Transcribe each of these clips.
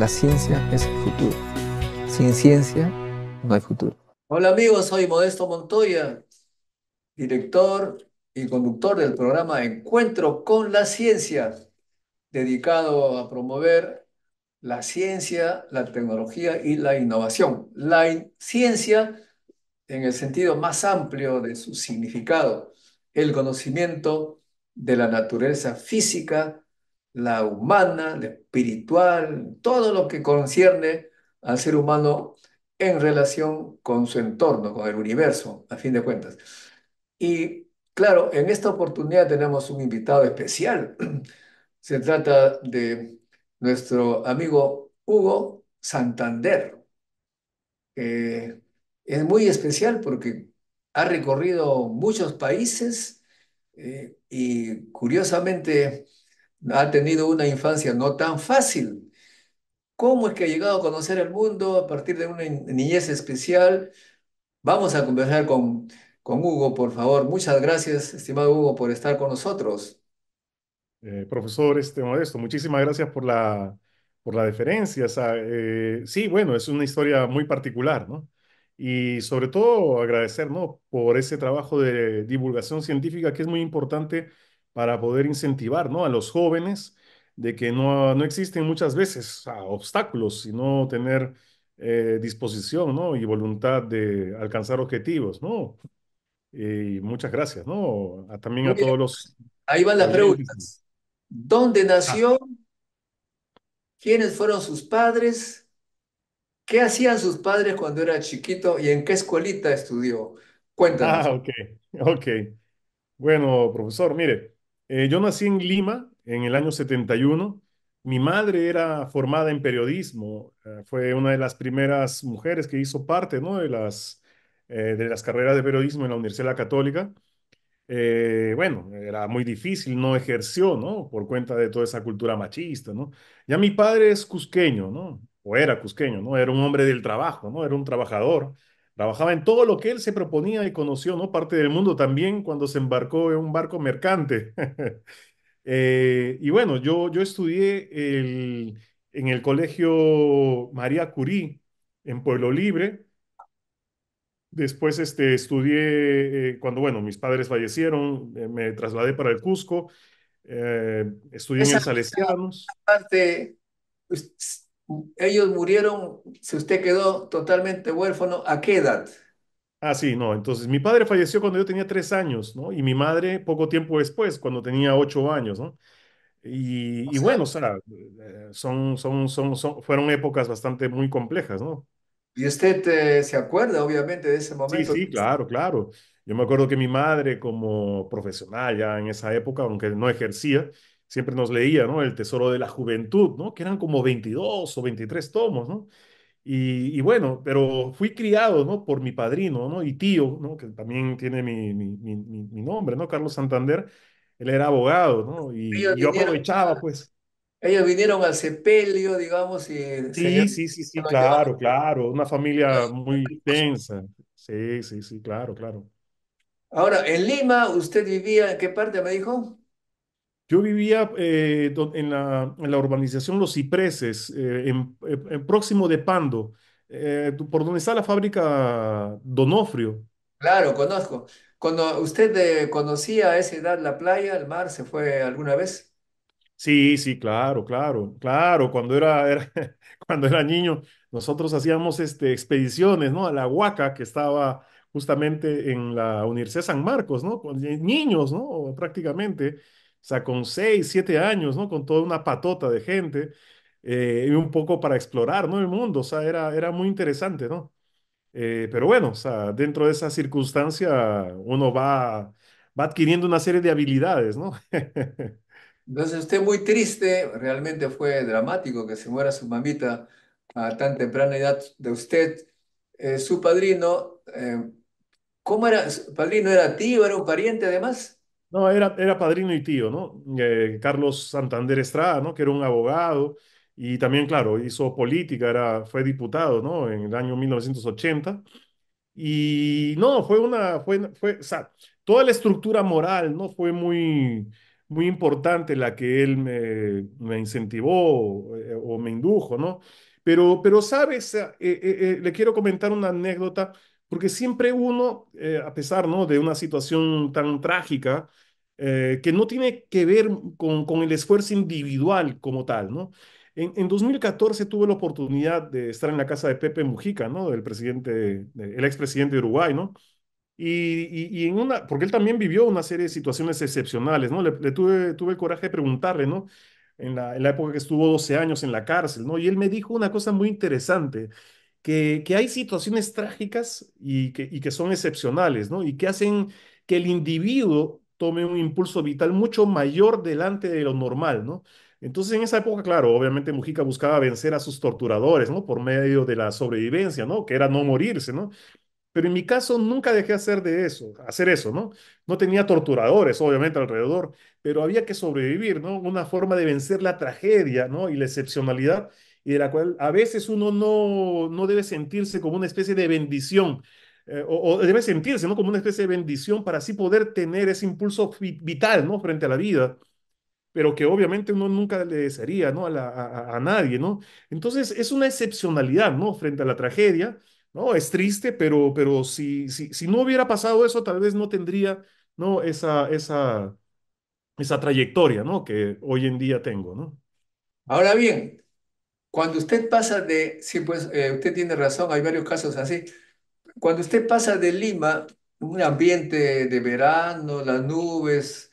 La ciencia es el futuro. Sin ciencia no hay futuro. Hola amigos, soy Modesto Montoya, director y conductor del programa Encuentro con la Ciencia, dedicado a promover la ciencia, la tecnología y la innovación. La ciencia en el sentido más amplio de su significado, el conocimiento de la naturaleza física, la humana, la espiritual, todo lo que concierne al ser humano en relación con su entorno, con el universo, a fin de cuentas. Y claro, en esta oportunidad tenemos un invitado especial. Se trata de nuestro amigo Hugo Santander. es muy especial porque ha recorrido muchos países eh, y curiosamente ha tenido una infancia no tan fácil. ¿Cómo es que ha llegado a conocer el mundo a partir de una niñez especial? Vamos a conversar con, con Hugo, por favor. Muchas gracias, estimado Hugo, por estar con nosotros. Eh, profesor este Modesto, muchísimas gracias por la, por la deferencia. Eh, sí, bueno, es una historia muy particular, ¿no? Y sobre todo agradecer, ¿no? por ese trabajo de divulgación científica que es muy importante para poder incentivar ¿no? a los jóvenes de que no, no existen muchas veces obstáculos, sino tener eh, disposición ¿no? y voluntad de alcanzar objetivos. ¿no? Y muchas gracias ¿no? también a todos los... Ahí van las preguntas. ¿Dónde nació? Ah. ¿Quiénes fueron sus padres? ¿Qué hacían sus padres cuando era chiquito y en qué escuelita estudió? Cuéntanos. Ah, ok. Bueno, profesor, mire, eh, yo nací en Lima en el año 71. Mi madre era formada en periodismo, eh, fue una de las primeras mujeres que hizo parte de, las, eh, de las carreras de periodismo en la Universidad Católica. bueno, era muy difícil, no ejerció, ¿no? Por cuenta de toda esa cultura machista, Ya mi padre es cusqueño, ¿no? O era cusqueño, ¿no? Era un hombre del trabajo, ¿no? Era un trabajador Trabajaba en todo lo que él se proponía y conoció, ¿no? Parte del mundo también cuando se embarcó en un barco mercante. Eh, y bueno, yo, yo estudié el, en el colegio María Curí, en Pueblo Libre. Después este, estudié, eh, cuando, bueno, mis padres fallecieron, me trasladé para el Cusco, eh, estudié en el Salesianos. Pues, ellos murieron, si usted quedó totalmente huérfano, ¿a qué edad? Ah, sí, no. Entonces, mi padre falleció cuando yo tenía tres años, ¿no? Y mi madre poco tiempo después, cuando tenía ocho años, ¿no? Y, bueno, eh, son, son, son, fueron épocas bastante muy complejas, ¿no? Y usted eh, se acuerda, obviamente, de ese momento. Sí, sí, claro, claro. Yo me acuerdo que mi madre, como profesional ya en esa época, aunque no ejercía, siempre nos leía, ¿no? El Tesoro de la Juventud, ¿no? Que eran como 22 o 23 tomos, ¿no? Y, y bueno, pero fui criado, ¿no? Por mi padrino, ¿no? Y tío, ¿no? Que también tiene mi, mi, mi, nombre, ¿no? Carlos Santander, él era abogado, ¿no? Y yo aprovechaba, pues. Ellos vinieron al sepelio, digamos, y... Sí, sí, sí, sí, claro, claro, una familia muy tensa. Sí, sí, sí, claro, claro. Ahora, en Lima, ¿usted vivía en qué parte, me dijo? Yo vivía eh, en, la, urbanización Los Cipreses, eh, en, próximo de Pando, eh, por donde está la fábrica Donofrio. Claro, conozco. Cuando usted conocía a esa edad la playa, el mar, ¿se fue alguna vez? Sí, sí, claro, claro, claro. Cuando era, cuando era niño, nosotros hacíamos este, expediciones, ¿no? A la Huaca, que estaba justamente en la Universidad San Marcos, ¿no? Con niños, ¿no? Prácticamente. O sea, con seis, siete años, ¿no? Con toda una patota de gente eh, y un poco para explorar, ¿no? El mundo, o sea, era, era muy interesante, ¿no? Eh, pero bueno, o sea, dentro de esa circunstancia uno va, va adquiriendo una serie de habilidades, ¿no? Entonces usted muy triste, realmente fue dramático que se muera su mamita a tan temprana edad de usted. Eh, su padrino, ¿cómo era? ¿Su padrino era tío, era un pariente además? No, era, era padrino y tío, ¿no? Eh, Carlos Santander Estrada, ¿no? Que era un abogado y también, claro, hizo política, era, fue diputado, ¿no? En el año 1980. Y no, fue una, fue, fue, o sea, toda la estructura moral, ¿no? Fue muy, muy importante la que él me, incentivó eh, o me indujo, ¿no? Pero, pero sabes, eh, le quiero comentar una anécdota, porque siempre uno, a pesar, ¿no? De una situación tan trágica, eh, que no tiene que ver con, el esfuerzo individual como tal, ¿no? En, 2014 tuve la oportunidad de estar en la casa de Pepe Mujica, ¿no? Del presidente, el expresidente de Uruguay, ¿no? Y, en una, porque él también vivió una serie de situaciones excepcionales, ¿no? Le, tuve, tuve el coraje de preguntarle, ¿no? En la, en época que estuvo 12 años en la cárcel, ¿no? Y él me dijo una cosa muy interesante, que, que hay situaciones trágicas y que, que son excepcionales, ¿no? Y que hacen que el individuo tome un impulso vital mucho mayor delante de lo normal, ¿no? Entonces, en esa época, claro, obviamente Mujica buscaba vencer a sus torturadores, ¿no? Por medio de la sobrevivencia, ¿no? Que era no morirse, ¿no? Pero en mi caso nunca dejé hacer de eso, hacer eso, ¿no? No tenía torturadores, obviamente, alrededor, pero había que sobrevivir, ¿no? Una forma de vencer la tragedia, ¿no? Y la excepcionalidad, y de la cual a veces uno no, no debe sentirse como una especie de bendición, eh, o, debe sentirse como una especie de bendición para así poder tener ese impulso vital ¿no? frente a la vida, pero que obviamente uno nunca le desearía ¿no? a, a, nadie. ¿no? Entonces es una excepcionalidad ¿no? frente a la tragedia. ¿no? Es triste, pero, pero si, si, si no hubiera pasado eso, tal vez no tendría ¿no? Esa, esa, esa trayectoria ¿no? que hoy en día tengo. ¿no? Ahora bien, cuando usted pasa de, sí, pues eh, usted tiene razón, hay varios casos así, cuando usted pasa de Lima, un ambiente de verano, las nubes,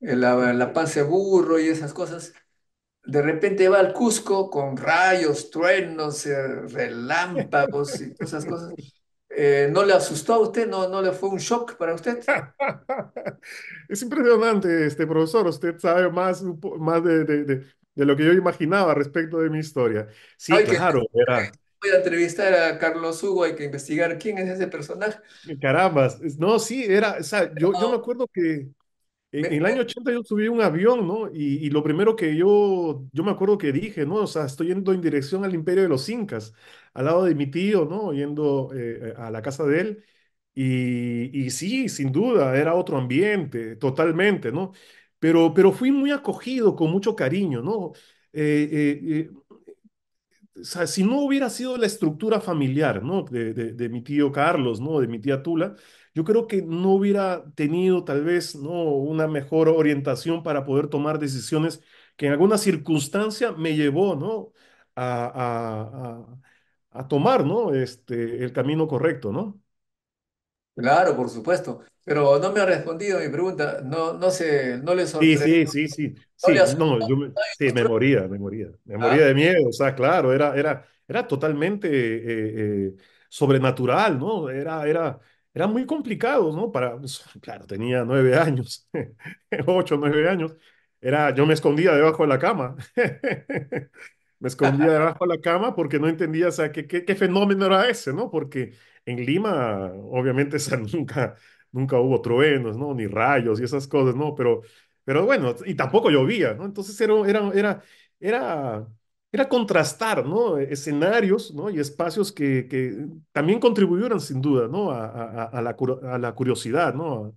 la, la panza burro y esas cosas, de repente va al Cusco con rayos, truenos, relámpagos y esas cosas. Eh, ¿No le asustó a usted? ¿No, ¿No le fue un shock para usted? es impresionante, este profesor. Usted sabe más, más de, lo que yo imaginaba respecto de mi historia. Sí, claro, era, voy a entrevistar a Carlos Hugo, hay que investigar quién es ese personaje. Eh, carambas, no, sí, era, o sea, yo, yo me acuerdo que en, el año 80 yo subí un avión, ¿no? Y, y, lo primero que yo, yo me acuerdo que dije, ¿no? O sea, estoy yendo en dirección al imperio de los incas, al lado de mi tío, ¿no? Yendo eh, a la casa de él. Y, y sí, sin duda, era otro ambiente, totalmente, ¿no? Pero, pero fui muy acogido, con mucho cariño, ¿no? Eh, eh, eh si no hubiera sido la estructura familiar, ¿no? De, mi tío Carlos, ¿no? De mi tía Tula, yo creo que no hubiera tenido tal vez, ¿no? Una mejor orientación para poder tomar decisiones que en alguna circunstancia me llevó, ¿no? A, tomar, ¿no? Este, el camino correcto, ¿no? Claro, por supuesto. Pero no me ha respondido mi pregunta. No, no sé, no le Sí, sí, sí, sí. Sí, no, yo me, sí, me moría, me moría. Me ah. moría de miedo, o sea, claro, era, era, era totalmente eh, eh, sobrenatural, ¿no? Era, era, era muy complicado, ¿no? Para, pues, claro, tenía nueve años, ocho, nueve años. Era, yo me escondía debajo de la cama. Me escondía debajo de la cama porque no entendía, qué, qué, fenómeno era ese, ¿no? Porque en Lima, obviamente, nunca, hubo truenos, ¿no? Ni rayos y esas cosas, ¿no? Pero, pero bueno, y tampoco llovía, ¿no? Entonces era, era, era, era, era contrastar, ¿no? Escenarios, ¿no? Y espacios que, también contribuyeron, sin duda, ¿no? A, la, curiosidad, ¿no?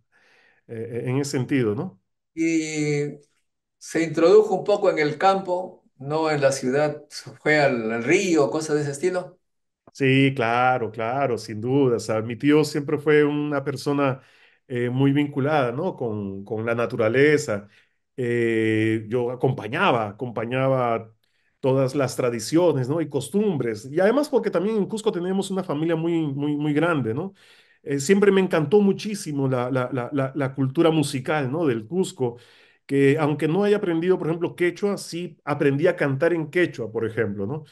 E, e, en ese sentido, ¿no? Y se introdujo un poco en el campo no en la ciudad, fue al, río, cosas de ese estilo. Sí, claro, claro, sin duda. sea, mi tío siempre fue una persona eh, muy vinculada, ¿no? Con, con la naturaleza. Eh, yo acompañaba, acompañaba todas las tradiciones, ¿no? Y costumbres. Y además porque también en Cusco tenemos una familia muy, muy, muy grande, ¿no? Eh, siempre me encantó muchísimo la, la, la, la cultura musical, ¿no? Del Cusco que aunque no haya aprendido, por ejemplo, quechua, sí aprendí a cantar en quechua, por ejemplo, ¿no?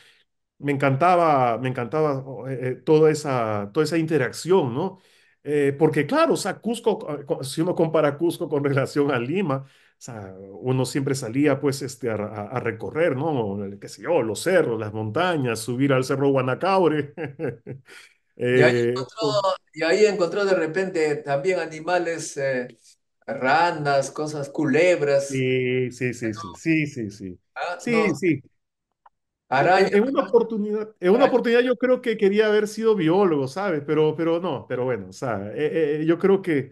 Me encantaba, me encantaba oh, eh, eh, toda, esa, toda esa interacción, ¿no? Eh, porque claro, o sea, Cusco, ah, si uno compara Cusco con relación a Lima, o sea, uno siempre salía pues este, a, recorrer, ¿no? Qué sé yo, los cerros, las montañas, subir al cerro Guanacaure. y, ahí encontró, de repente también animales ranas, cosas, culebras. Sí, sí, sí, sí, sí, sí, sí. Ah, sí, En una oportunidad, una oportunidad yo creo que quería haber sido biólogo, ¿sabes? Pero, pero no, pero bueno, o sea, eh, eh, yo creo que,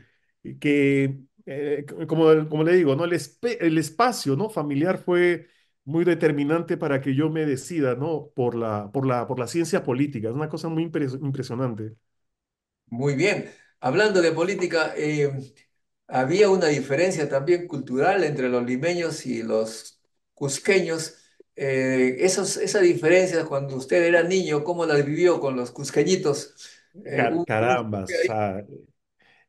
que eh, como, como le digo, ¿no? El, espacio, ¿no? Familiar fue muy determinante para que yo me decida, ¿no? Por la, por la, por la ciencia política. Es una cosa muy impresionante. Muy bien. Hablando de política, em, había una diferencia también cultural entre los limeños y los cusqueños. Eh, esos, esa diferencia cuando usted era niño, ¿cómo la vivió con los cusqueñitos? Eh, caramba. carambas. Eh,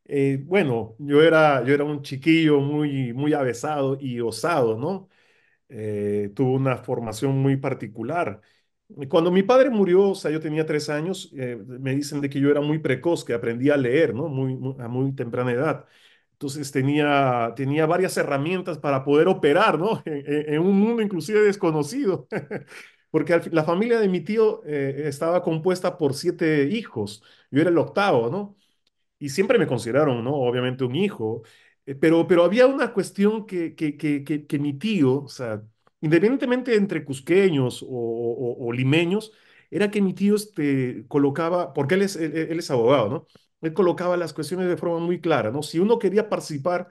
eh, bueno, yo era, yo era un chiquillo muy, muy avesado y osado, ¿no? tuve una formación muy particular. Cuando mi padre murió, o sea, yo tenía tres años, me dicen de que yo era muy precoz, que aprendí a leer, ¿no? muy, a muy temprana edad. Entonces tenía, tenía varias herramientas para poder operar, ¿no? En, un mundo inclusive desconocido, porque la familia de mi tío eh, estaba compuesta por siete hijos, yo era el octavo, ¿no? Y siempre me consideraron, ¿no? Obviamente un hijo, eh, pero, pero había una cuestión que, que, mi tío, o sea, independientemente entre cusqueños o, limeños, era que mi tío este, colocaba, porque él es, él es abogado, ¿no? Él colocaba las cuestiones de forma muy clara, ¿no? Si uno quería participar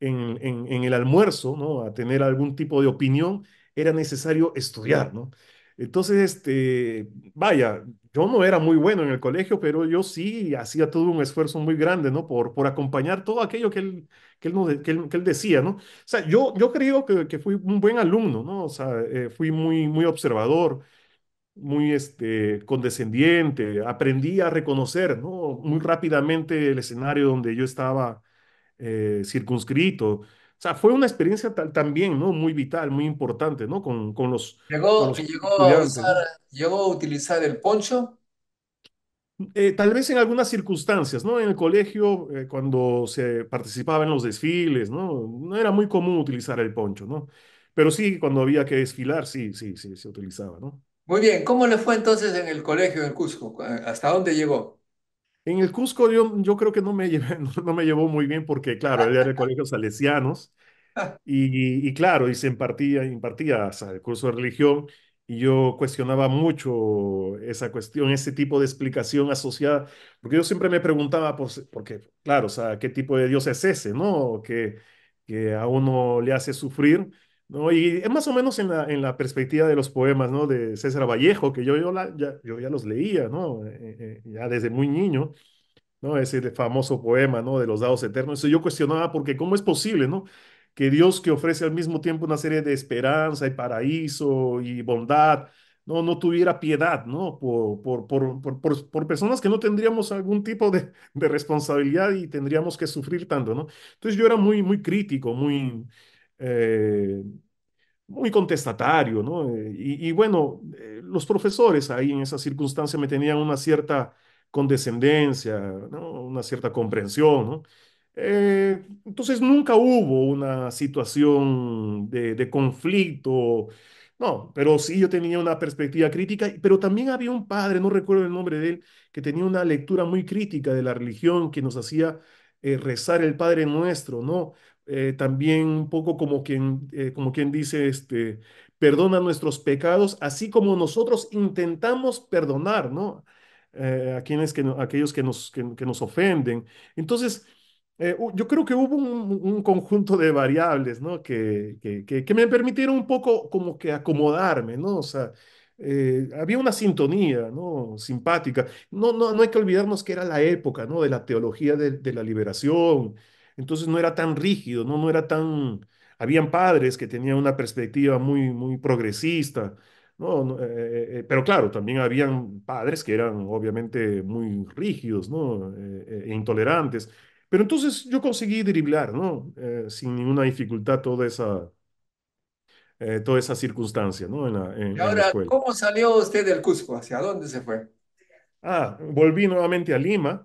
en, el almuerzo, ¿no? A tener algún tipo de opinión, era necesario estudiar, ¿no? Entonces, este, vaya, yo no era muy bueno en el colegio, pero yo sí hacía todo un esfuerzo muy grande, ¿no? Por, por acompañar todo aquello que él, que él, que él, decía, ¿no? O sea, yo, yo creo que, fui un buen alumno, ¿no? O sea, eh, fui muy, muy observador, muy este, condescendiente, aprendí a reconocer ¿no? muy rápidamente el escenario donde yo estaba eh, circunscrito. O sea, fue una experiencia también ¿no? muy vital, muy importante, ¿no? Con, con los... ¿Llegó, llegó, a utilizar el poncho? Eh, tal vez en algunas circunstancias, ¿no? En el colegio, eh, cuando se participaba en los desfiles, ¿no? No era muy común utilizar el poncho, ¿no? Pero sí, cuando había que desfilar, sí, sí, sí, se utilizaba, ¿no? Muy bien, ¿cómo le fue entonces en el colegio en Cusco? ¿Hasta dónde llegó? En el Cusco yo, creo que no me, no me llevó muy bien porque, claro, era el colegio salesianos y, y, claro, y se impartía, impartía el curso de religión y yo cuestionaba mucho esa cuestión, ese tipo de explicación asociada, porque yo siempre me preguntaba, pues, porque, claro, o sea, ¿qué tipo de Dios es ese, no? Que, que a uno le hace sufrir ¿no? Y es más o menos en la, en la perspectiva de los poemas, ¿no? De César Vallejo, que yo, yo, la, ya, yo ya los leía, ¿no? Eh, eh, ya desde muy niño, ¿no? Ese famoso poema, ¿no? De los dados eternos. yo cuestionaba porque ¿cómo es posible, ¿no? Que Dios que ofrece al mismo tiempo una serie de esperanza y paraíso y bondad, no, no tuviera piedad, ¿no? Por, por, por, por, personas que no tendríamos algún tipo de, de, responsabilidad y tendríamos que sufrir tanto, ¿no? Entonces yo era muy, muy crítico, muy eh, muy contestatario, ¿no? Eh, y, bueno, eh, los profesores ahí en esa circunstancia me tenían una cierta condescendencia, ¿no? una cierta comprensión. ¿no? entonces nunca hubo una situación de, conflicto, no, pero sí yo tenía una perspectiva crítica, pero también había un padre, no recuerdo el nombre de él, que tenía una lectura muy crítica de la religión que nos hacía rezar el Padre Nuestro, ¿no? Eh, también un poco como quien, eh, como quien dice, este, perdona nuestros pecados, así como nosotros intentamos perdonar, eh, a quienes que, aquellos que nos, nos ofenden. Entonces, yo creo que hubo un, conjunto de variables, Que, que, me permitieron un poco como que acomodarme, había una sintonía, Simpática. No, no, hay que olvidarnos que era la época, ¿no? De la teología de, de la liberación, entonces no era tan rígido, no, no era tan... Habían padres que tenían una perspectiva muy, muy progresista, ¿no? Eh, eh, pero claro, también habían padres que eran obviamente muy rígidos, ¿no? Eh, e intolerantes. Pero entonces yo conseguí driblar, ¿no? sin ninguna dificultad toda esa, toda esa circunstancia, ¿no? En y ahora, ¿cómo salió usted del Cusco? ¿Hacia dónde se fue? Ah, volví nuevamente a Lima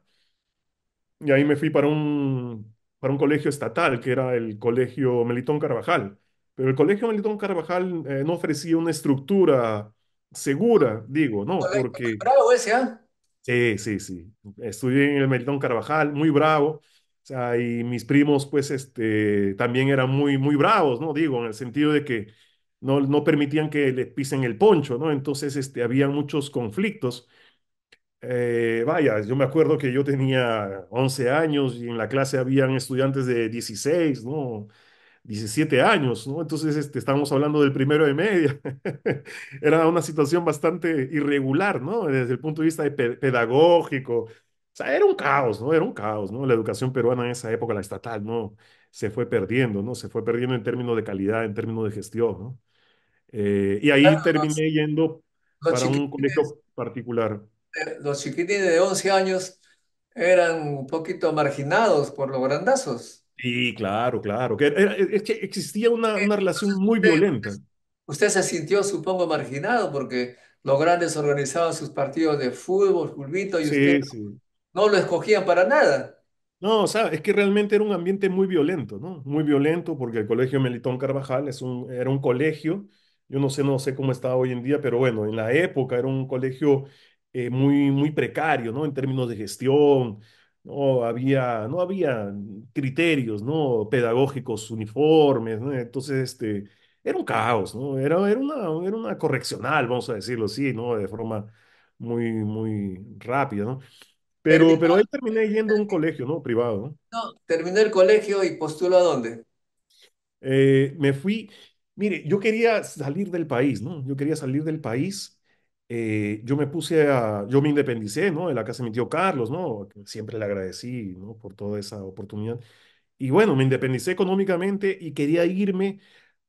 y ahí me fui para un para un colegio estatal, que era el Colegio Melitón Carvajal. Pero el Colegio Melitón Carvajal eh, no ofrecía una estructura segura, digo, ¿no? Porque... Bravo ese, ¿eh? Sí, sí, sí. Estudié en el Melitón Carvajal, muy bravo. O sea, y mis primos, pues, este, también eran muy, muy bravos, ¿no? Digo, en el sentido de que no, no permitían que les pisen el poncho, ¿no? Entonces, este, había muchos conflictos. Eh, vaya, yo me acuerdo que yo tenía 11 años y en la clase habían estudiantes de 16, ¿no? 17 años, ¿no? Entonces, este, estamos hablando del primero de media. Era una situación bastante irregular, ¿no? Desde el punto de vista pedagógico. O sea, era un caos, ¿no? Era un caos, ¿no? La educación peruana en esa época, la estatal, ¿no? Se fue perdiendo, ¿no? Se fue perdiendo en términos de calidad, en términos de gestión, ¿no? Eh, y ahí terminé yendo para un colegio particular los chiquitines de 11 años eran un poquito marginados por los grandazos. Sí, claro, claro. Que es que existía una, eh, relación muy violenta. Usted se sintió, supongo, marginado porque los grandes organizaban sus partidos de fútbol, fulvito, y usted no lo escogían para nada. No, o sea, es que realmente era un ambiente muy violento, ¿no? Muy violento porque el Colegio Melitón Carvajal es un, era un colegio, yo no sé, no sé cómo está hoy en día, pero bueno, en la época era un colegio eh, muy, muy precario, ¿no? En términos de gestión, no había, no había criterios, ¿no? Pedagógicos uniformes, ¿no? Entonces, este, era un caos, ¿no? Era, era una, era una correccional, vamos a decirlo así, ¿no? De forma muy, muy rápida, ¿no? Pero, pero ahí terminé yendo a un colegio, ¿no? Privado, ¿no? No, terminé el colegio y postuló a dónde. Eh, me fui, mire, yo quería salir del país, ¿no? Yo quería salir del país eh, yo me puse a, yo me independicé, ¿no? De la casa de mi tío Carlos, ¿no? Siempre le agradecí, ¿no? Por toda esa oportunidad. Y bueno, me independicé económicamente y quería irme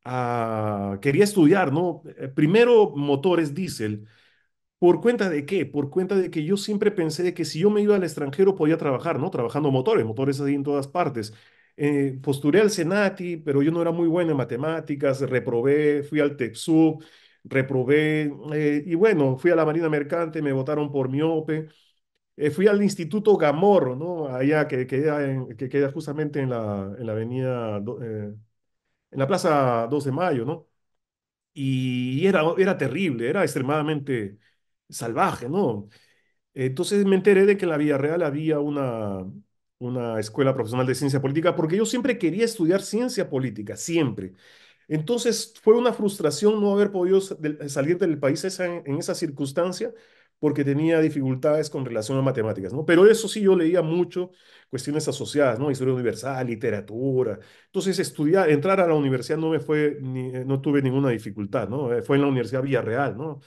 a, quería estudiar, ¿no? Eh, primero motores diésel. ¿Por cuenta de qué? Por cuenta de que yo siempre pensé que si yo me iba al extranjero podía trabajar, ¿no? Trabajando motores, motores ahí en todas partes. Eh, posturé al Senati, pero yo no era muy bueno en matemáticas, reprobé, fui al TEPSUB, reprobé, eh, y bueno, fui a la Marina Mercante, me votaron por miope, eh, fui al Instituto Gamorro, ¿no? Allá que, queda, que queda justamente en la, en la avenida, eh, en la Plaza 2 de Mayo, ¿no? Y, era, era terrible, era extremadamente salvaje, ¿no? Entonces me enteré de que en la Villarreal había una, una escuela profesional de ciencia política, porque yo siempre quería estudiar ciencia política, siempre. Entonces fue una frustración no haber podido salir del país en esa circunstancia porque tenía dificultades con relación a matemáticas, ¿no? Pero eso sí, yo leía mucho cuestiones asociadas, ¿no? Historia universal, literatura. Entonces, estudiar, entrar a la universidad no me fue, eh, no tuve ninguna dificultad, ¿no? Eh, fue en la Universidad Villarreal, ¿no?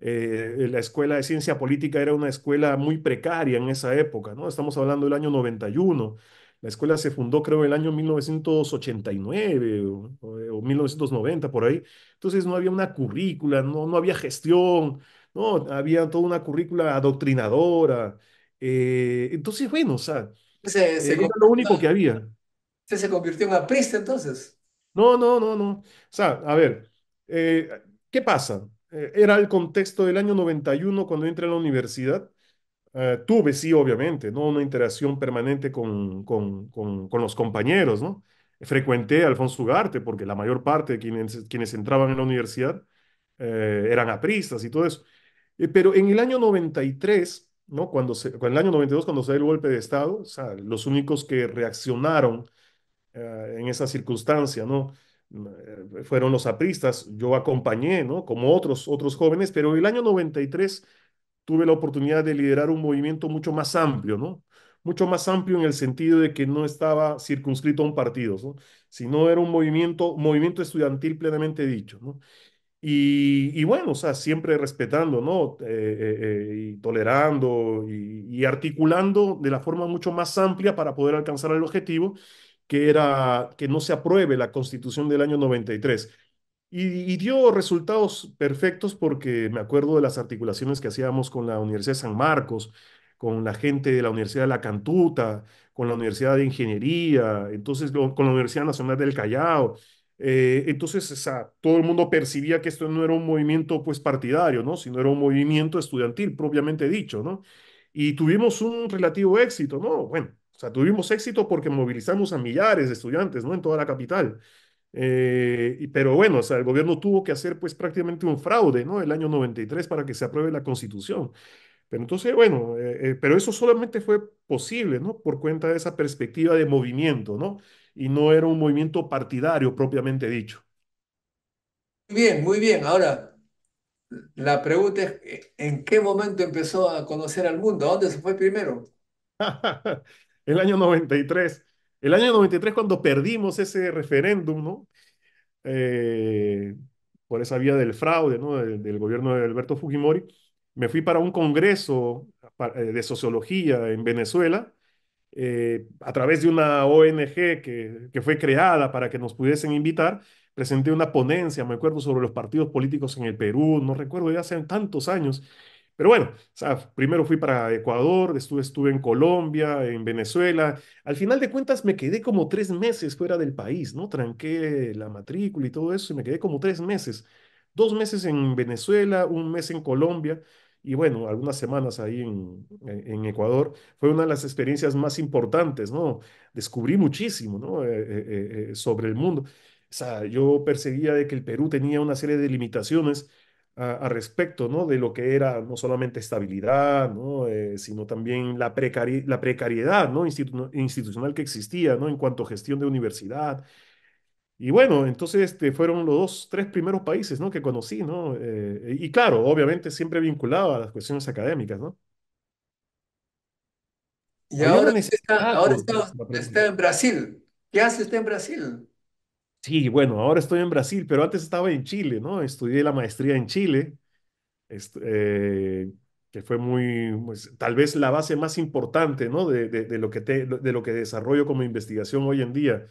Eh, la escuela de ciencia política era una escuela muy precaria en esa época, ¿no? Estamos hablando del año 91, la escuela se fundó, creo, en el año 1989 o, 1990, por ahí. Entonces no había una currícula, no, no había gestión, no, había toda una currícula adoctrinadora. Eh, entonces, bueno, o sea, se, eh, lo único que había. ¿Se, se convirtió en aprista entonces? No, no, no, no. O sea, a ver, eh, ¿qué pasa? era el contexto del año 91 cuando entré a la universidad eh, tuve, sí, obviamente, ¿no? Una interacción permanente con, los compañeros, ¿no? Frecuenté a Alfonso Ugarte porque la mayor parte de quienes, quienes entraban en la universidad eh, eran apristas y todo eso. Eh, pero en el año 93, ¿no? Cuando se, el año 92, cuando se el golpe de Estado, los únicos que reaccionaron en esa circunstancia, ¿no? Mm, fueron los apristas, yo acompañé, ¿no? Como otros, otros jóvenes, pero en el año 93 tuve la oportunidad de liderar un movimiento mucho más amplio, ¿no? Mucho más amplio en el sentido de que no estaba circunscrito a un partido, ¿no? Sino era un movimiento, movimiento estudiantil plenamente dicho, ¿no? Y, bueno, o sea, siempre respetando, ¿no? Eh, eh, eh, y tolerando y, y articulando de la forma mucho más amplia para poder alcanzar el objetivo, que era que no se apruebe la constitución del año 93 y, dio resultados perfectos porque me acuerdo de las articulaciones que hacíamos con la Universidad de San Marcos, con la gente de la Universidad de La Cantuta, con la Universidad de Ingeniería, entonces con la Universidad Nacional del Callao. Eh, entonces todo el mundo percibía que esto no era un movimiento pues partidario, ¿no? sino era un movimiento estudiantil propiamente dicho. ¿no? Y tuvimos un relativo éxito, ¿no? Bueno, o sea, tuvimos éxito porque movilizamos a millares de estudiantes ¿no? en toda la capital. Eh, pero bueno, o sea, el gobierno tuvo que hacer pues prácticamente un fraude, ¿no? El año 93 para que se apruebe la constitución. Pero entonces, bueno, eh, eh, pero eso solamente fue posible, ¿no? Por cuenta de esa perspectiva de movimiento, ¿no? Y no era un movimiento partidario propiamente dicho. Muy bien, muy bien. Ahora, la pregunta es, ¿en qué momento empezó a conocer al mundo? dónde se fue primero? el año 93 el año 93, cuando perdimos ese referéndum, ¿no? Eh, por esa vía del fraude, ¿no? Del, gobierno de Alberto Fujimori, me fui para un congreso eh, de sociología en Venezuela, eh, a través de una ONG que, que fue creada para que nos pudiesen invitar, presenté una ponencia, me acuerdo, sobre los partidos políticos en el Perú, no recuerdo, ya hace tantos años, pero bueno, primero fui para Ecuador, estuve, estuve en Colombia, en Venezuela. Al final de cuentas me quedé como tres meses fuera del país, ¿no? Tranqué la matrícula y todo eso y me quedé como tres meses. Dos meses en Venezuela, un mes en Colombia y bueno, algunas semanas ahí en, Ecuador. Fue una de las experiencias más importantes, ¿no? Descubrí muchísimo, ¿no? Eh, eh, eh, sobre el mundo. O sea, yo perseguía de que el Perú tenía una serie de limitaciones a, respecto ¿no? de lo que era no solamente estabilidad, ¿no? Eh, sino también la, la precariedad ¿no? institucional que existía ¿no? en cuanto a gestión de universidad. Y bueno, entonces este, fueron los dos, tres primeros países ¿no? que conocí, ¿no? Eh, y claro, obviamente siempre vinculado a las cuestiones académicas, ¿no? Y ahora, está, ahora está, está en Brasil. ¿Qué hace usted en Brasil? Sí, bueno, ahora estoy en Brasil, pero antes estaba en Chile, ¿no? Estudié la maestría en Chile, eh, que fue muy, pues, tal vez la base más importante, ¿no? De, lo que te- de lo que desarrollo como investigación hoy en día.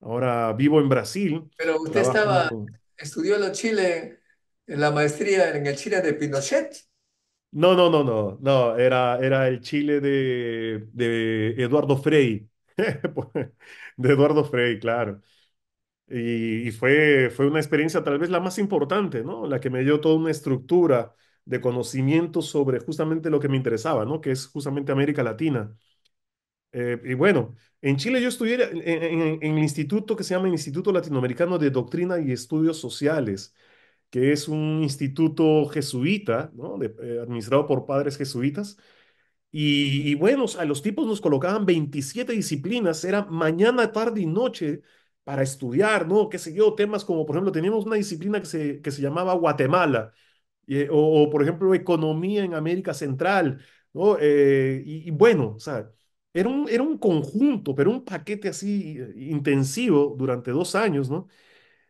Ahora vivo en Brasil, Pero usted estaba, estudió en Chile, en la maestría en el Chile de Pinochet. No, no, no, no, no, era, era el Chile de, de Eduardo Frei, de Eduardo Frei, claro. Y, fue, fue una experiencia tal vez la más importante, ¿no? La que me dio toda una estructura de conocimiento sobre justamente lo que me interesaba, ¿no? Que es justamente América Latina. Eh, y bueno, en Chile yo estudié en, el instituto que se llama Instituto Latinoamericano de Doctrina y Estudios Sociales, que es un instituto jesuita, ¿no? Eh, administrado por padres jesuitas. Y, y, bueno, a los tipos nos colocaban 27 disciplinas, era mañana, tarde y noche para estudiar, ¿no? Que sé temas como, por ejemplo, teníamos una disciplina que se, llamaba Guatemala, eh, o, por ejemplo, economía en América Central, ¿no? Eh, y, bueno, o sea, era un, era un conjunto, pero un paquete así eh, intensivo durante dos años, ¿no?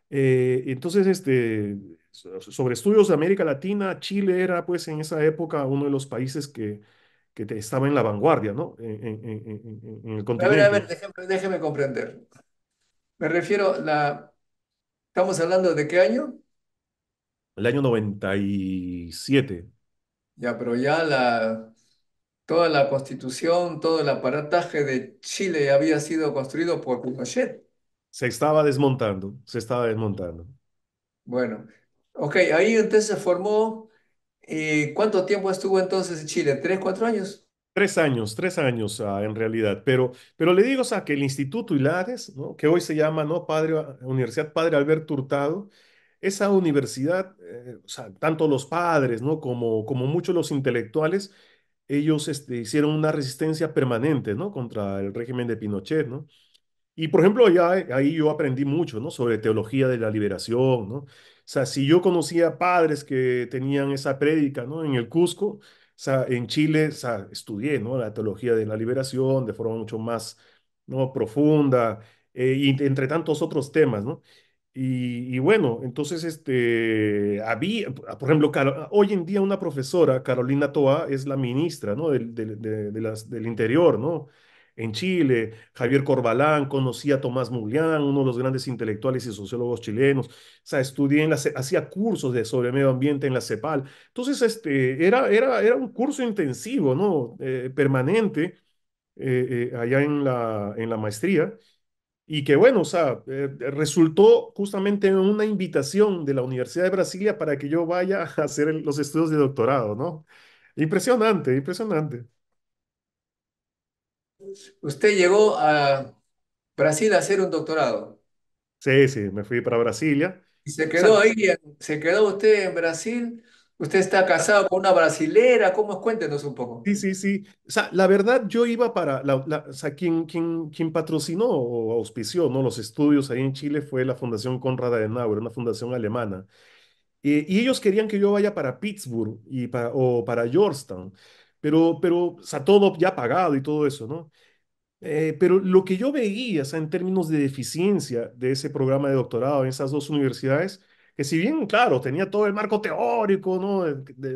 entonces, este, sobre estudios de América Latina, Chile era pues en esa época uno de los países que, que estaba en la vanguardia, ¿no? En, el continente. A ver, a ver, déjeme comprender. Me refiero, la, ¿estamos hablando de qué año? El año 97. Ya, pero ya la, toda la constitución, todo el aparataje de Chile había sido construido por Pinochet. Se estaba desmontando, se estaba desmontando. Bueno, ok, ahí entonces se formó, eh, ¿cuánto tiempo estuvo entonces en Chile? ¿Tres, cuatro años? Tres años, tres años ah, en realidad, pero, pero le digo, o sea, que el Instituto Hilares, que hoy se llama ¿no? Padre, Universidad Padre Alberto Hurtado, esa universidad, eh, sea, tanto los padres ¿no? como, como muchos los intelectuales, ellos este, hicieron una resistencia permanente ¿no? contra el régimen de Pinochet. ¿no? Y por ejemplo, ya, ahí yo aprendí mucho ¿no? sobre teología de la liberación. ¿no? O sea, si yo conocía padres que tenían esa prédica ¿no? en el Cusco, sea, en Chile, estudié, ¿no? La teología de la liberación de forma mucho más, ¿no? Profunda, eh, y entre tantos otros temas, ¿no? Y, bueno, entonces, este, había, por ejemplo, hoy en día una profesora, Carolina Toa, es la ministra, ¿no? Del, de, las, del interior, ¿no? en Chile, Javier Corbalán, conocía a Tomás Mulián, uno de los grandes intelectuales y sociólogos chilenos, o sea, estudié en hacía cursos de sobre medio ambiente en la CEPAL. Entonces, este, era, era, era un curso intensivo, ¿no? Eh, permanente eh, eh, allá en la, en la maestría. Y que bueno, o sea, resultó justamente en una invitación de la Universidad de Brasilia para que yo vaya a hacer los estudios de doctorado, ¿no? Impresionante, impresionante. Usted llegó a Brasil a hacer un doctorado Sí, sí, me fui para Brasilia. y se quedó ahí, se quedó usted en Brasil. Usted está casado con una brasilera. ¿Cómo es? Cuéntenos un poco. Sí, sí, sí. O sea, la verdad, yo iba para, la, o sea, quien, patrocinó o auspició, ¿no? Los estudios ahí en Chile fue la Fundación de Adenauer, una fundación alemana. Eh, y ellos querían que yo vaya para Pittsburgh y para, o para Georgetown pero, pero, o sea, todo ya pagado y todo eso, ¿no? Eh, pero lo que yo veía, o sea, en términos de deficiencia de ese programa de doctorado en esas dos universidades, que si bien, claro, tenía todo el marco teórico, ¿no? De,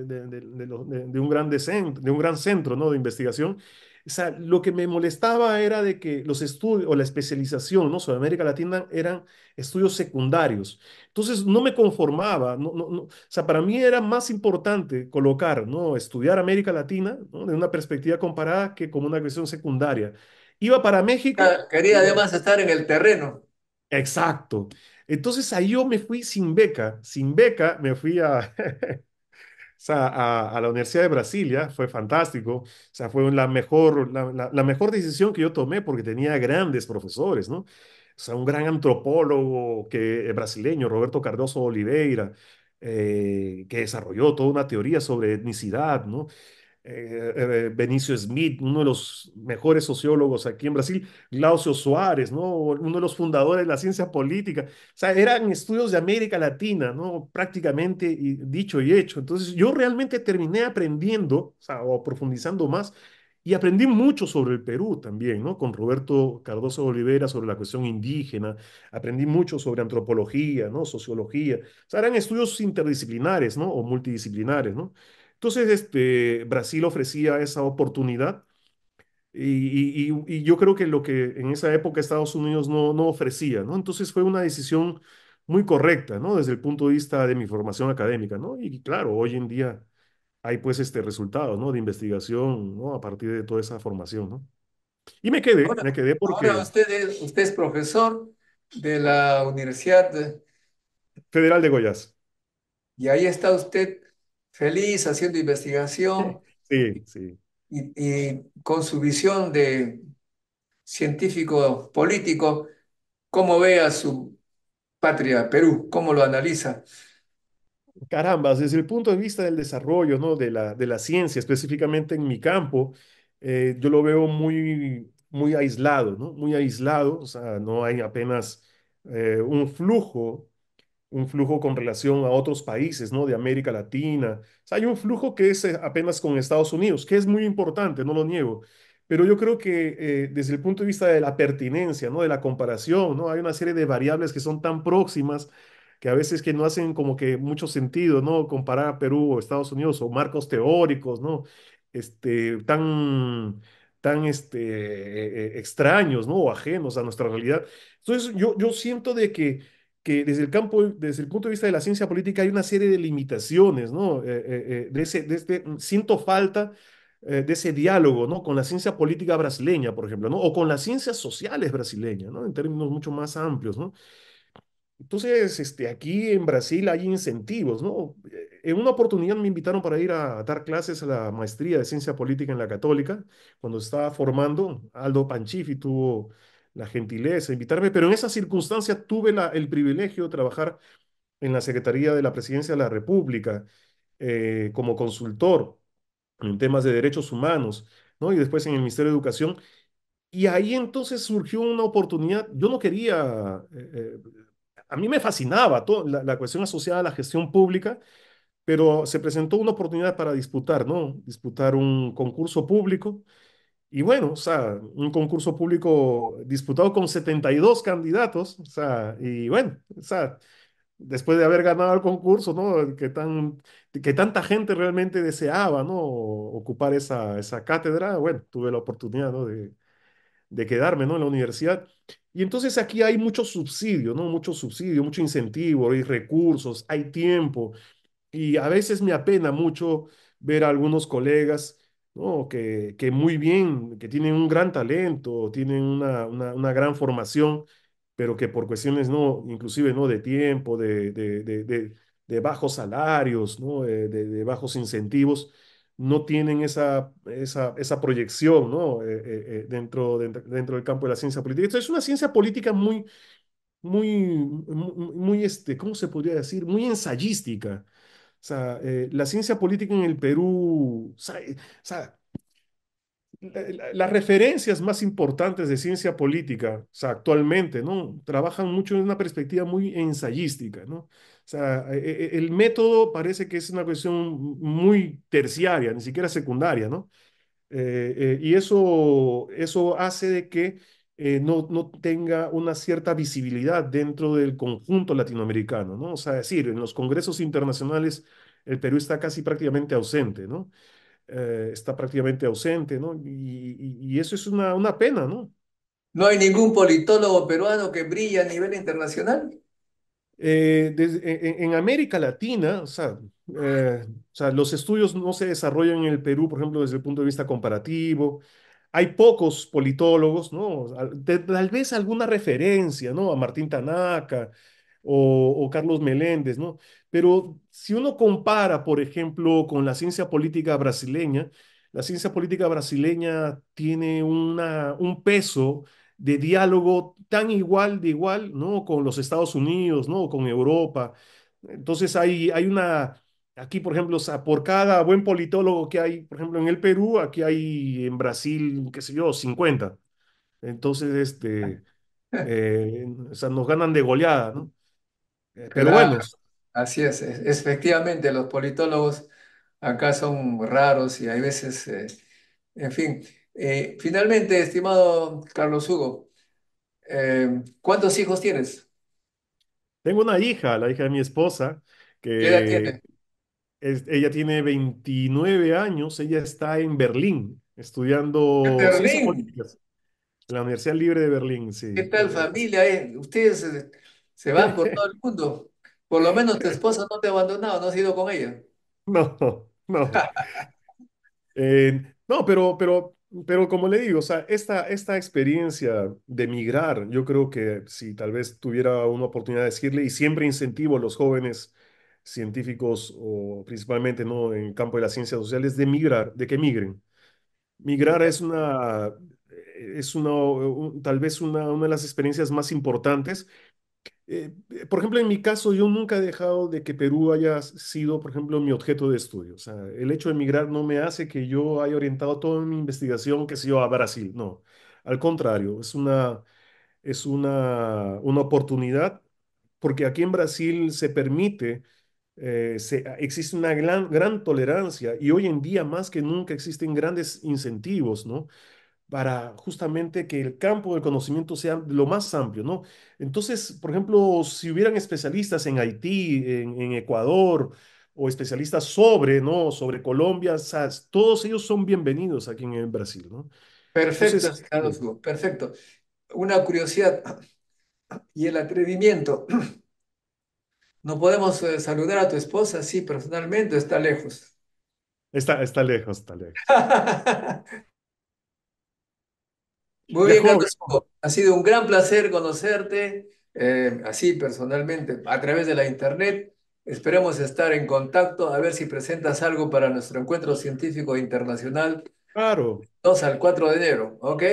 un gran de un gran centro, ¿no? De investigación, o sea, lo que me molestaba era de que los estudios o la especialización ¿no? sobre América Latina eran estudios secundarios. Entonces no me conformaba, no, o sea, para mí era más importante colocar, ¿no? estudiar América Latina ¿no? de una perspectiva comparada que como una cuestión secundaria. Iba para México. Quería además estar en el terreno. Exacto. Entonces ahí yo me fui sin beca, sin beca me fui a... sea, a, la Universidad de Brasilia, fue fantástico, o sea, fue la mejor, la, mejor decisión que yo tomé porque tenía grandes profesores, ¿no? O sea, un gran antropólogo que, eh, brasileño, Roberto Cardoso Oliveira, eh, que desarrolló toda una teoría sobre etnicidad, ¿no? Eh, eh, Benicio Smith, uno de los mejores sociólogos aquí en Brasil, Glaucio Suárez, ¿no? uno de los fundadores de la ciencia política. O sea, eran estudios de América Latina, ¿no? prácticamente dicho y hecho. Entonces, yo realmente terminé aprendiendo, o, profundizando más, y aprendí mucho sobre el Perú también, ¿no? Con Roberto Cardoso Olivera sobre la cuestión indígena, aprendí mucho sobre antropología, ¿no? Sociología. O sea, eran estudios interdisciplinares, ¿no? O multidisciplinares, ¿no? Entonces, este, Brasil ofrecía esa oportunidad y, yo creo que lo que en esa época Estados Unidos no, no ofrecía, ¿no? Entonces fue una decisión muy correcta, ¿no? Desde el punto de vista de mi formación académica, ¿no? Y claro, hoy en día hay pues este resultado, ¿no? De investigación, ¿no? A partir de toda esa formación, ¿no? Y me quedé, me quedé porque... Ahora usted es, usted es profesor de la Universidad Federal de Goiás. Y ahí está usted feliz haciendo investigación. Sí, sí. Y, con su visión de científico político, ¿cómo ve a su patria, Perú? ¿Cómo lo analiza? Carambas, desde el punto de vista del desarrollo, ¿no? De la, de la ciencia, específicamente en mi campo, eh, yo lo veo muy, muy aislado, ¿no? Muy aislado, o sea, no hay apenas eh, un flujo un flujo con relación a otros países, ¿no? De América Latina. hay un flujo que es eh, apenas con Estados Unidos, que es muy importante, no lo niego. Pero yo creo que eh, desde el punto de vista de la pertinencia, ¿no? De la comparación, ¿no? Hay una serie de variables que son tan próximas que a veces que no hacen como que mucho sentido, ¿no? Comparar Perú o Estados Unidos o marcos teóricos, ¿no? Este, tan tan este, eh, extraños, ¿no? O ajenos a nuestra realidad. Entonces, yo, yo siento de que que desde el campo, desde el punto de vista de la ciencia política, hay una serie de limitaciones, ¿no? Eh, eh, eh, de este, mm, siento falta de ese diálogo, ¿no? Con la ciencia política brasileña, por ejemplo, ¿no? O con las ciencias sociales brasileñas, ¿no? En términos mucho más amplios, ¿no? Entonces, este, aquí en Brasil hay incentivos, ¿no? En una oportunidad me invitaron para ir a, a dar clases a la maestría de ciencia política en la Católica, cuando estaba formando, Aldo Panchifi tuvo la gentileza de invitarme, pero en esa circunstancia tuve el privilegio de trabajar en la Secretaría de la Presidencia de la República eh, como consultor en temas de derechos humanos, ¿no? Y después en el Ministerio de Educación. Y ahí entonces surgió una oportunidad. Yo no quería, eh, eh, a mí me fascinaba toda la, la cuestión asociada a la gestión pública, pero se presentó una oportunidad para disputar, ¿no? Disputar un concurso público y bueno, o sea, un concurso público disputado con 72 candidatos, o sea, y bueno, o sea, después de haber ganado el concurso, ¿no? Que, tan, que tanta gente realmente deseaba, ¿no? Ocupar esa, esa cátedra, bueno, tuve la oportunidad, De, de quedarme, ¿no? En la universidad. Y entonces aquí hay mucho subsidio, ¿no? Mucho subsidio, mucho incentivo, hay recursos, hay tiempo. Y a veces me apena mucho ver a algunos colegas que, que muy bien, que tienen un gran talento, tienen una, gran formación, pero que por cuestiones no, inclusive no de tiempo, de, bajos salarios, de, bajos incentivos, no tienen esa, proyección eh, eh, eh, dentro, dentro del campo de la ciencia política. Esto es una ciencia política muy, muy, muy, muy, este, ¿cómo se podría decir? Muy ensayística. O sea, eh, la ciencia política en el Perú, o sea, eh, las referencias más importantes de ciencia política, o sea, actualmente, ¿no? Trabajan mucho en una perspectiva muy ensayística, ¿no? O sea, e, e, el método parece que es una cuestión muy terciaria, ni siquiera secundaria, ¿no? Eh, y eso, eso hace de que eh, no, tenga una cierta visibilidad dentro del conjunto latinoamericano, ¿no? O sea, decir, en los congresos internacionales el Perú está casi prácticamente ausente, ¿no? Eh, está prácticamente ausente, ¿no? Y, eso es una, una pena, ¿no? ¿No hay ningún politólogo peruano que brille a nivel internacional? Eh, e, e, en, América Latina, o sea, o sea, los estudios no se desarrollan en el Perú, por ejemplo, desde el punto de vista comparativo, hay pocos politólogos, ¿no? Tal vez alguna referencia, ¿no? A Martín Tanaka o, Carlos Meléndez, ¿no? Pero si uno compara, por ejemplo, con la ciencia política brasileña, la ciencia política brasileña tiene una, un peso de diálogo tan igual de igual, ¿no? Con los Estados Unidos, ¿no? Con Europa. Entonces hay una Aquí, por ejemplo, por cada buen politólogo que hay, por ejemplo, en el Perú, aquí hay en Brasil, qué sé yo, 50. Entonces, este, ah. eh, nos ganan de goleada, ¿no? Eh, pero bueno. Así es, efectivamente, los politólogos acá son raros y hay veces, eh, en fin. finalmente, estimado Carlos Hugo, ¿cuántos hijos tienes? Tengo una hija, la hija de mi esposa, ¿Qué edad tiene? ella tiene 29 años, ella está en Berlín estudiando ¿En la Universidad Libre de Berlín, sí. ¿Qué tal familia? Eh? Ustedes se, van por todo el mundo. Por lo menos tu esposa no te ha abandonado, no has ido con ella. No, no. Eh, no, pero, pero, pero como le digo, o sea, esta, esta experiencia de migrar, yo creo que si tal vez tuviera una oportunidad de decirle, y siempre incentivo a los jóvenes científicos o principalmente ¿no? en el campo de las ciencias sociales de migrar, de que migren. Migrar es una, eh, es una, tal vez una, una de las experiencias más importantes eh, eh, por ejemplo, en mi caso, yo nunca he dejado de que Perú haya sido, por ejemplo, mi objeto de estudio. O sea, el hecho de emigrar no me hace que yo haya orientado toda mi investigación, que sé yo, a Brasil. No, al contrario, es una, es una, una oportunidad porque aquí en Brasil se permite eh, ah, existe una gran, gran, tolerancia y hoy en día más que nunca existen grandes incentivos, ¿no? Para justamente que el campo del conocimiento sea lo más amplio, ¿no? Entonces, por ejemplo, si hubieran especialistas en Haití, en, Ecuador, o especialistas sobre, ¿no? Sobre Colombia, todos ellos son bienvenidos aquí en Brasil, ¿no? Perfecto, eh, perfecto. Una curiosidad y el atrevimiento. No podemos eh, saludar a tu esposa, sí, personalmente, está lejos. Está, está lejos, está lejos. Muy bien, Ha sido un gran placer conocerte, eh, así personalmente, a través de la internet. Esperemos estar en contacto, a ver si presentas algo para nuestro encuentro científico internacional. Claro. 2 al 4 de enero, ¿ok?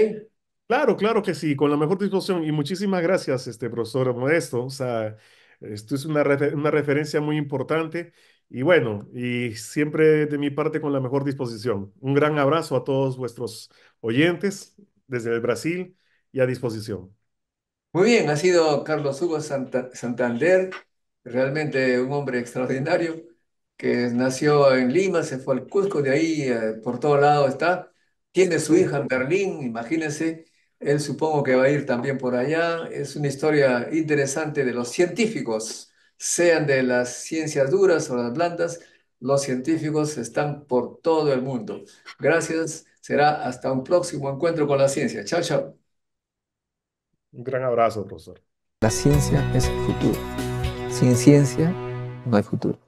Claro, claro que sí, con la mejor disposición. Y muchísimas gracias, este profesor Modesto. O sea, esto es una, referencia muy importante. Y bueno, y siempre de mi parte con la mejor disposición. Un gran abrazo a todos vuestros oyentes desde el Brasil y a disposición. Muy bien, ha sido Carlos Hugo Santander, realmente un hombre extraordinario que nació en Lima, se fue al Cusco, de ahí eh, por todo lado está. Tiene su hija en Berlín, imagínense, él supongo que va a ir también por allá. Es una historia interesante de los científicos, sean de las ciencias duras o las blandas. Los científicos están por todo el mundo. Gracias. Será hasta un próximo encuentro con la ciencia. Chao, chao. Un gran abrazo, profesor. La ciencia es el futuro. Sin ciencia no hay futuro.